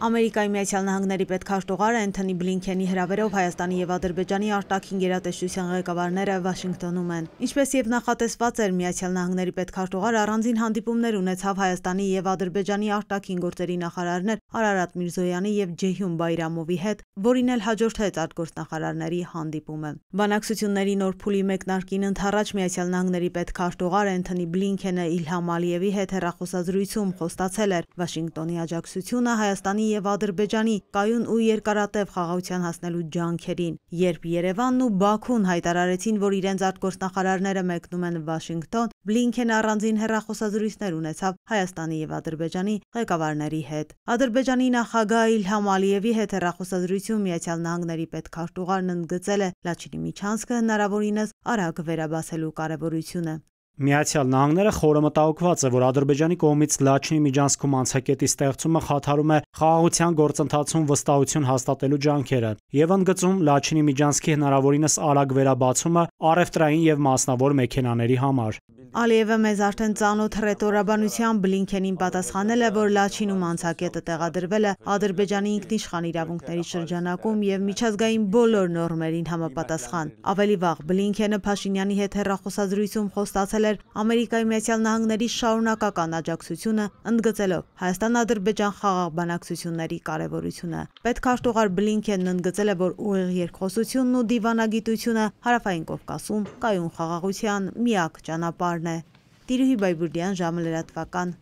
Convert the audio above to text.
Ամերիկայի Միացյալ Նահանգների պետքարտուղար Էնթոնի Բլինքենի հրավերով Հայաստանի եւ Ադրբեջանի արտաքին գերատեսչության ղեկավարները Վաշինգտոնում են։ Ինչպես եւ նախատեսված էր Միացյալ Նահանգների պետքարտուղար առանձին հանդիպումներ ունեցավ Հայաստանի եւ Ադրբեջանի արտաքին գործերի նախարարներ Արարատ Միրզոյանի եւ Ջեհյուն Բայրամովի հետ, որին էլ հաջորդեց արտգործնախարարների հանդիպումը։ Բանակցությունների նոր փուլի մեկնարկին ընդառաջ Միացյալ Նահանգների պետքարտուղար Էնթոնի Բլինքենը Իլհամ Ալիևի հետ հեռախոսազրույցում խոստացել էր Վաշինգտոնի աջակցությունը Հայաստանի Հայաստանի և Ադրբեջանի կայուն ու երկարատև խաղաղության հասնելու ջանքերին, երբ Երևանն ու Բաքուն հայտարարեցին, որ իրենց արտգործնախարարները մեկնում են Վաշինգտոն, Բլինքենը առանձին հեռախոսազրույցներ ունեցավ Հայաստանի և Ադրբեջանի ղեկավարների հետ։ Ադրբեջանի նախագահ Իլհամ Ալիևի հետ հեռախոսազրույցում Միացյալ Նահանգների պետքարտուղարն ընդգծել է Լաչինի միջանցքը հնարավորինս արագ վերաբացելու կարևորությունը։ Միացյալ Նահանգները խորը մտահոգված է, որ Ադրբեջանի կողմից Լաչինի միջանցքում անցակետի ստեղծումը խաթարում է խաղաղության գործընթացում վստահություն հաստատելու ջանքերը եւ ընդգծում Լաչինի միջանցքի հնարավորինս արագ վերաբացումը առևտրային եւ մասնավոր մեքենաների համար։ Ալիևը մեզ արդեն ծանոթ ռետորաբանության Բլինքենին պատասխանել է, որ Լաչինում անցակետը տեղադրվել է Ադրբեջանի ինքնիշխան իրավունքների շրջանակում եւ միջազգային բոլոր նորմերին համապատասխան։ Ավելի վաղ Բլինքենը Փաշինյանի հետ հեռախոսազրույցում խոստացել էր Ամերիկայի Միացյալ Նահանգների շարունակական աջակցությունը, ընդգծելով Հայաստան-Ադրբեջան խաղաղ բանակցությունների կարևորությունը։ Պետք արտուղար Բլինքենն ընդգծել է, որ ուղիղ երկխոսությունն ու դիվանագիտությունը հարավային Կովկասում կայուն խաղաղության միակ ճանապարհն Գոհարն է։ Տիրուհի Բայբուրդյան ժամը լրատվական